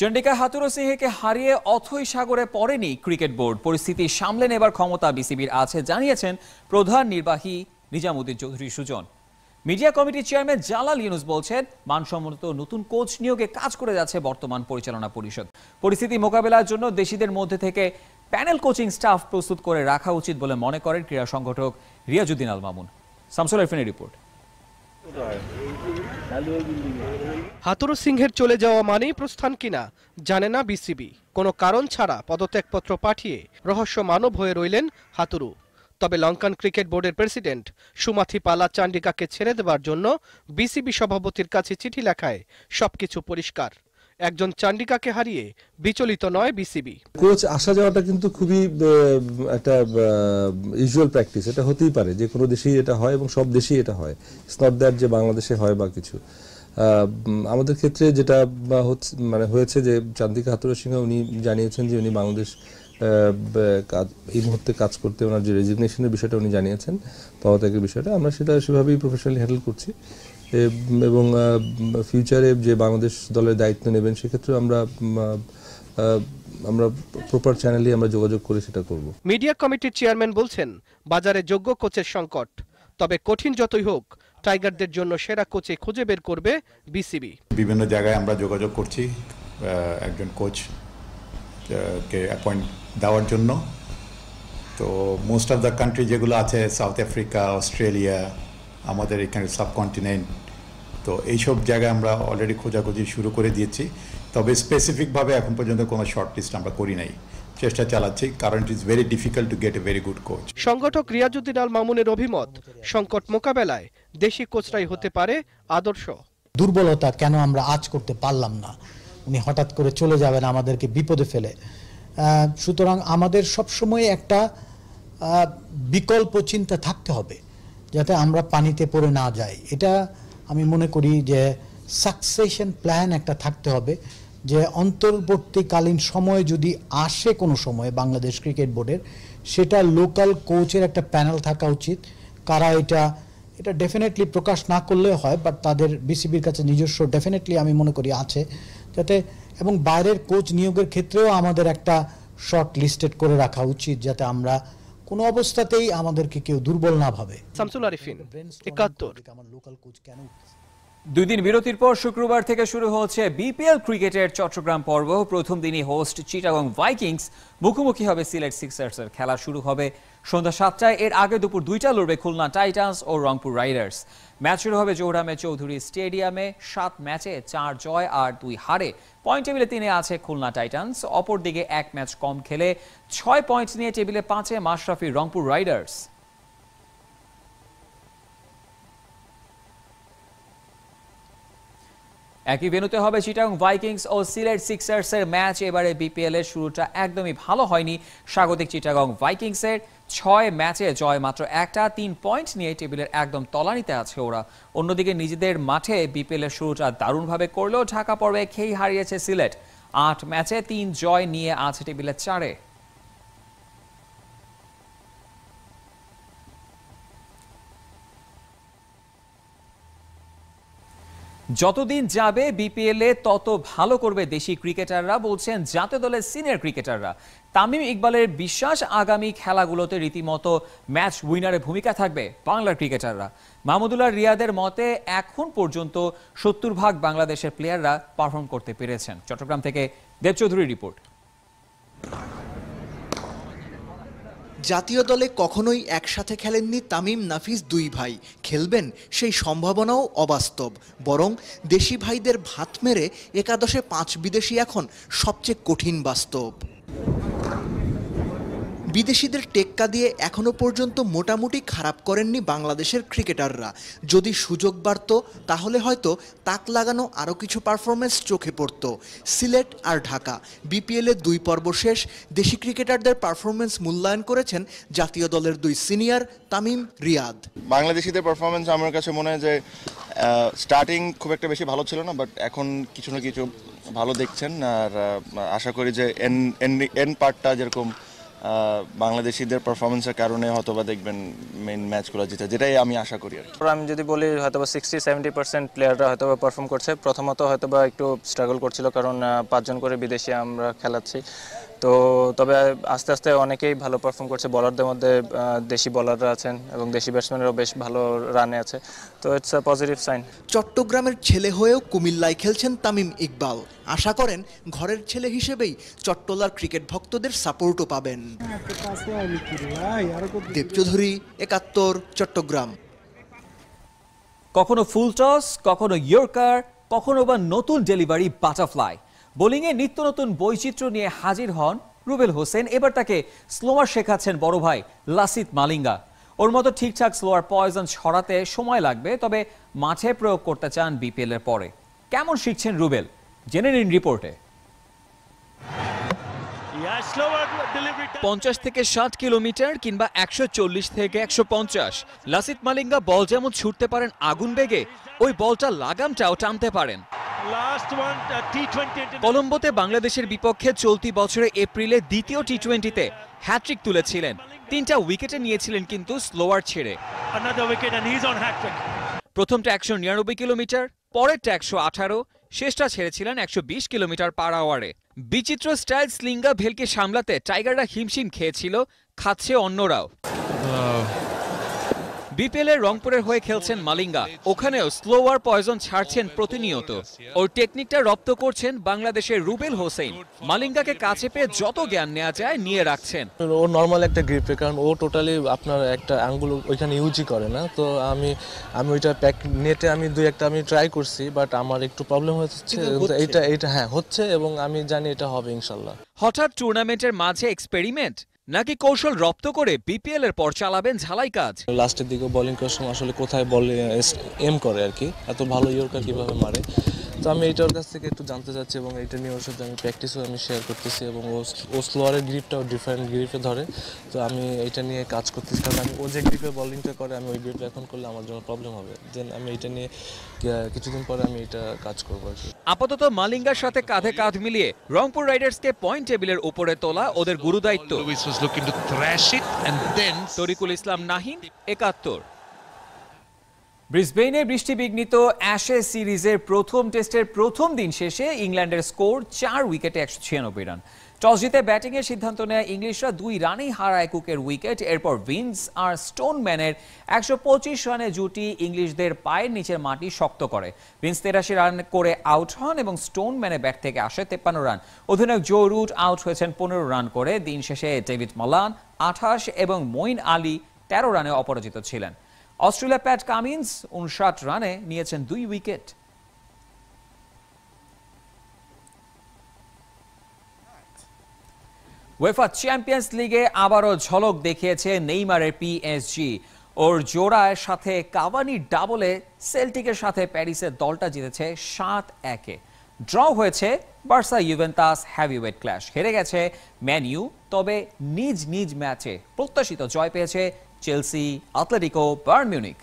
চন্ডিকা হাতুরো সিংহকে হারিয়ে অথই সাগরে পড়েনি ক্রিকেট বোর্ড পরিস্থিতি সামলে নেবার ক্ষমতা বিসিবির আছে জানিয়েছেন প্রধান নির্বাহী নিজামুদ্দিন চৌধুরী সুজন মিডিয়া কমিটির চেয়ারম্যান জালাল ইউনুস বলছেন মানসম্মত নতুন কোচ নিয়োগে কাজ করে যাচ্ছে বর্তমান পরিচালনা পরিষদ পরিস্থিতি মোকাবেলার জন্য দেশিদের মধ্যে থেকে প্যানেল কোচিং স্টাফ প্রস্তুত করে রাখা উচিত বলে মনে করেন ক্রীড়া সংগঠক রিয়াজুদ্দিন আল মামুন শামসুল রিপোর্ট হাতুরু সিংহের চলে যাওয়া মানেই প্রস্থান কিনা জানে না বিসিবি কোনো কারণ ছাড়া পদত্যাগপত্র পাঠিয়ে রহস্য মানব হয়ে রইলেন হাতুরু তবে লঙ্কান ক্রিকেট বোর্ডের প্রেসিডেন্ট সুমাথি পালা চান্ডিকাকে ছেড়ে দেওয়ার জন্য বিসিবি সভাপতির কাছে চিঠি লেখায় সবকিছু পরিষ্কার একজন চান্ডিকাকে হারিয়ে বিচলিত নয় বিসিবি কোচ আসা যাওয়াটা কিন্তু খুবই একটা ইউজুয়াল প্র্যাকটিস এটা হতেই পারে যে কোনো দেশেই এটা হয় এবং সব দেশেই এটা হয় ইটস নট দ্যাট যে বাংলাদেশে হয় বা কিছু আমাদের ক্ষেত্রে যেটা হচ্ছে মানে হয়েছে যে চান্দিকা হাতুর সিংহ উনি জানিয়েছেন যে উনি বাংলাদেশ এই মুহূর্তে কাজ করতে ওনার যে রেজিগনেশনের বিষয়টা উনি জানিয়েছেন ত্যাগের বিষয়টা আমরা সেটা সেভাবেই প্রফেশনালি হ্যান্ডেল করছি এবং ফিউচারে যে বাংলাদেশ দলের দায়িত্ব নেবেন সেক্ষেত্রে আমরা আমরা প্রপার চ্যানেলে আমরা যোগাযোগ করে সেটা করব মিডিয়া কমিটির চেয়ারম্যান বলছেন বাজারে যোগ্য কোচের সংকট তবে কঠিন যতই হোক টাইগারদের জন্য সেরা কোচে খুঁজে বের করবে বিসিবি বিভিন্ন জায়গায় আমরা যোগাযোগ করছি একজন কোচ কে অ্যাপয়েন্ট দেওয়ার জন্য তো মোস্ট অফ দ্য কান্ট্রি যেগুলো আছে সাউথ আফ্রিকা অস্ট্রেলিয়া আমাদের এখানে সাবকন্টিনেন্ট তো এইসব জায়গায় আমরা অলরেডি খোঁজাখুঁজি শুরু করে দিয়েছি তবে স্পেসিফিকভাবে এখন পর্যন্ত কোনো শর্ট লিস্ট আমরা করি নাই চেষ্টা চালাচ্ছি কারণ it is very difficult to get a very good coach সংগঠক রিয়াজুদ্দিন আল মামুনের অভিমত সংকট মোকাবেলায় দেশি কোচরাই হতে পারে আদর্শ দুর্বলতা কেন আমরা আজ করতে পারলাম না উনি হঠাৎ করে চলে যাবেন আমাদেরকে বিপদে ফেলে সুতরাং আমাদের সবসময় একটা বিকল্প চিন্তা থাকতে হবে যাতে আমরা পানিতে পড়ে না যাই এটা আমি মনে করি যে সাকসেশন প্ল্যান একটা থাকতে হবে যে অন্তর্বর্তীকালীন সময় যদি আসে কোনো সময় বাংলাদেশ ক্রিকেট বোর্ডের সেটা লোকাল কোচের একটা প্যানেল থাকা উচিত কারা এটা এটা ডেফিনেটলি প্রকাশ না করলে হয় বাট তাদের বিসিবির কাছে নিজস্ব ডেফিনেটলি আমি মনে করি আছে যাতে এবং বাইরের কোচ নিয়োগের ক্ষেত্রেও আমাদের একটা শর্ট লিস্টেড করে রাখা উচিত যাতে আমরা কোনো অবস্থাতেই আমাদেরকে কেউ দুর্বল না ভাবে শামসুল আরিফিন একাত্তর আমার লোকাল কোচ কেন দুই দিন বিরতির পর শুক্রবার থেকে শুরু হচ্ছে বিপিএল ক্রিকেটের চট্টগ্রাম পর্ব প্রথম দিনই হোস্ট চিটাগং ভাইকিংস মুখোমুখি হবে সিলেট সিক্সার্সের খেলা শুরু হবে সন্ধ্যা সাতটায় এর আগে দুপুর দুইটা লড়বে খুলনা টাইটান্স ও রংপুর রাইডার্স ম্যাচ শুরু হবে জোহরামে চৌধুরী স্টেডিয়ামে সাত ম্যাচে চার জয় আর দুই হারে পয়েন্ট টেবিলে তিনে আছে খুলনা টাইটান্স অপরদিকে এক ম্যাচ কম খেলে ছয় পয়েন্ট নিয়ে টেবিলে পাঁচে মাশরাফি রংপুর রাইডার্স একই ভেনুতে হবে চিটাং ভাইকিংস ও সিলেট সিক্সার্সের ম্যাচ এবারে বিপিএল এর শুরুটা একদমই ভালো হয়নি স্বাগতিক চিটাগং ভাইকিংসের ছয় ম্যাচে জয় মাত্র একটা তিন পয়েন্ট নিয়ে টেবিলের একদম তলানিতে আছে ওরা অন্যদিকে নিজেদের মাঠে বিপিএল এর শুরুটা দারুণভাবে করলেও ঢাকা পর্বে খেই হারিয়েছে সিলেট আট ম্যাচে তিন জয় নিয়ে আছে টেবিলের চারে যতদিন যাবে বিপিএলে তত ভালো করবে দেশি ক্রিকেটাররা বলছেন জাতীয় দলের সিনিয়র ক্রিকেটাররা তামিম ইকবালের বিশ্বাস আগামী খেলাগুলোতে রীতিমতো ম্যাচ উইনারের ভূমিকা থাকবে বাংলার ক্রিকেটাররা মাহমুদুল্লাহ রিয়াদের মতে এখন পর্যন্ত সত্তর ভাগ বাংলাদেশের প্লেয়াররা পারফর্ম করতে পেরেছেন চট্টগ্রাম থেকে দেবচৌধুরী রিপোর্ট জাতীয় দলে কখনোই একসাথে খেলেননি তামিম নাফিস দুই ভাই খেলবেন সেই সম্ভাবনাও অবাস্তব বরং দেশি ভাইদের ভাত মেরে একাদশে পাঁচ বিদেশি এখন সবচেয়ে কঠিন বাস্তব বিদেশিদের টেক্কা দিয়ে এখনও পর্যন্ত মোটামুটি খারাপ করেননি বাংলাদেশের ক্রিকেটাররা যদি সুযোগ বাড়ত তাহলে হয়তো তাক লাগানো আরও কিছু পারফরমেন্স চোখে পড়ত সিলেট আর ঢাকা বিপিএলে দুই পর্ব শেষ দেশি ক্রিকেটারদের পারফরমেন্স মূল্যায়ন করেছেন জাতীয় দলের দুই সিনিয়র তামিম রিয়াদ বাংলাদেশিদের পারফরমেন্স আমার কাছে মনে হয় যে স্টার্টিং খুব একটা বেশি ভালো ছিল না বাট এখন কিছু না কিছু ভালো দেখছেন আর আশা করি যে এন এন এন পার্টটা যেরকম বাংলাদেশিদের পারফরমেন্সের কারণে হয়তো বা দেখবেন মেন ম্যাচগুলো জিতে যেটাই আমি আশা করি আর আমি যদি বলি হয়তো বা সিক্সটি সেভেন্টি পার্সেন্ট প্লেয়াররা হয়তো বা পারফর্ম করছে প্রথমত হয়তো বা একটু স্ট্রাগল করছিল কারণ পাঁচজন করে বিদেশি আমরা খেলাচ্ছি তো তবে আস্তে আস্তে অনেকেই ভালো পারফর্ম করছে বলারদের মধ্যে দেশি বলাররা আছেন এবং দেশি ব্যাটসম্যানেরও বেশ ভালো রানে আছে তো ইটস আ পজিটিভ সাইন চট্টগ্রামের ছেলে হয়েও কুমিল্লায় খেলছেন তামিম ইকবাল আশা করেন ঘরের ছেলে হিসেবেই চট্টলার ক্রিকেট ভক্তদের সাপোর্টও পাবেন দেবচৌধুরী একাত্তর চট্টগ্রাম কখনো ফুল টস কখনো ইয়র্কার কখনো বা নতুন ডেলিভারি বাটারফ্লাই বোলিংয়ে নিত্য নতুন বৈচিত্র্য নিয়ে হাজির হন রুবেল হোসেন এবার তাকে স্লোয়ার শেখাচ্ছেন বড় ভাই লাসিত মালিঙ্গা ওর মতো ঠিকঠাক স্লোয়ার পয়জন সরাতে সময় লাগবে তবে মাঠে প্রয়োগ করতে চান এর পরে কেমন শিখছেন রুবেল জেনে নিন রিপোর্টে পঞ্চাশ থেকে ষাট কিলোমিটার কিংবা একশো থেকে একশো লাসিত মালিঙ্গা বল যেমন ছুটতে পারেন আগুন বেগে ওই বলটা লাগামটাও টানতে পারেন uh, কলম্বোতে বাংলাদেশের বিপক্ষে চলতি বছরে এপ্রিলে দ্বিতীয় টি টোয়েন্টিতে হ্যাট্রিক তুলেছিলেন তিনটা উইকেটে নিয়েছিলেন কিন্তু স্লোয়ার ছেড়ে প্রথমটা একশো নিরানব্বই কিলোমিটার পরেরটা একশো আঠারো শেষটা ছেড়েছিলেন একশো বিশ কিলোমিটার পার আওয়ারে বিচিত্র স্টাইল স্লিঙ্গা ভেলকে সামলাতে টাইগাররা হিমশিম খেয়েছিল খাচ্ছে অন্যরাও এর রংপুরের হয়ে খেলছেন মালিঙ্গা ওখানেও স্লোয়ার পয়জন ছাড়ছেন প্রতিনিয়ত ওর টেকনিকটা রপ্ত করছেন বাংলাদেশের রুবেল হোসেন মালিঙ্গাকে কাছে পেয়ে যত জ্ঞান নেওয়া যায় নিয়ে রাখছেন ও নর্মাল একটা গ্রিপে কারণ ও টোটালি আপনার একটা আঙ্গুল ওইখানে ইউজই করে না তো আমি আমি ওইটা প্যাক নেটে আমি দুই একটা আমি ট্রাই করছি বাট আমার একটু প্রবলেম হচ্ছে এটা এটা হ্যাঁ হচ্ছে এবং আমি জানি এটা হবে ইনশাল্লাহ হঠাৎ টুর্নামেন্টের মাঝে এক্সপেরিমেন্ট নাকি কৌশল রপ্ত করে বিপিএল এর পর চালাবেন ঝালাই কাজ লাস্টের দিকে বোলিং করার সময় আসলে কোথায় বল এম করে আর কি এত ভালো ইয়র্কার কিভাবে মারে তো আমি এইটার কাছ থেকে একটু জানতে চাচ্ছি এবং এটা নিয়ে ওর সাথে আমি প্র্যাকটিসও আমি শেয়ার করতেছি এবং ও স্লোয়ারের গ্রিপটাও ডিফারেন্ট গ্রিপে ধরে তো আমি এটা নিয়ে কাজ করতেছি কারণ আমি ও যে গ্রিপে বলিংটা করে আমি ওই গ্রিপে এখন করলে আমার জন্য প্রবলেম হবে দেন আমি এটা নিয়ে কিছুদিন পরে আমি এটা কাজ করবো আর কি আপাতত মালিঙ্গার সাথে কাঁধে কাঁধ মিলিয়ে রংপুর রাইডার্সকে পয়েন্ট টেবিলের উপরে তোলা ওদের গুরুদায়িত্ব তরিকুল ইসলাম নাহিন একাত্তর ব্রিসবেইনে বৃষ্টিবিঘ্নিত অ্যাশে সিরিজের প্রথম টেস্টের প্রথম দিন শেষে ইংল্যান্ডের স্কোর চার উইকেটে একশো ছিয়ানব্বই রান টস জিতে ব্যাটিংয়ের সিদ্ধান্ত নেয় ইংলিশরা দুই রানেই হারায় কুকের উইকেট এরপর উইন্স আর স্টোনম্যানের একশো পঁচিশ রানে জুটি ইংলিশদের পায়ের নিচের মাটি শক্ত করে উইন্স তেরাশি রান করে আউট হন এবং স্টোনম্যানের ব্যাট থেকে আসে তেপ্পান্ন রান অধিনায়ক জো রুট আউট হয়েছেন পনেরো রান করে দিন শেষে ডেভিড মালান আঠাশ এবং মঈন আলী তেরো রানে অপরাজিত ছিলেন অস্ট্রেলিয়া প্যাট কামিন্স উনষাট রানে নিয়েছেন দুই উইকেট ওয়েফা চ্যাম্পিয়ন্স লিগে আবারও ঝলক দেখিয়েছে নেইমারের পিএসজি ওর জোড়ায় সাথে কাভানি ডাবলে সেলটিকের সাথে প্যারিসের দলটা জিতেছে সাত একে ড্র হয়েছে বার্সা ইউভেন্তাস হ্যাভিওয়েট ক্ল্যাশ হেরে গেছে ম্যানিউ তবে নিজ নিজ ম্যাচে প্রত্যাশিত জয় পেয়েছে Chelsea, Atletico, Bayern Munich.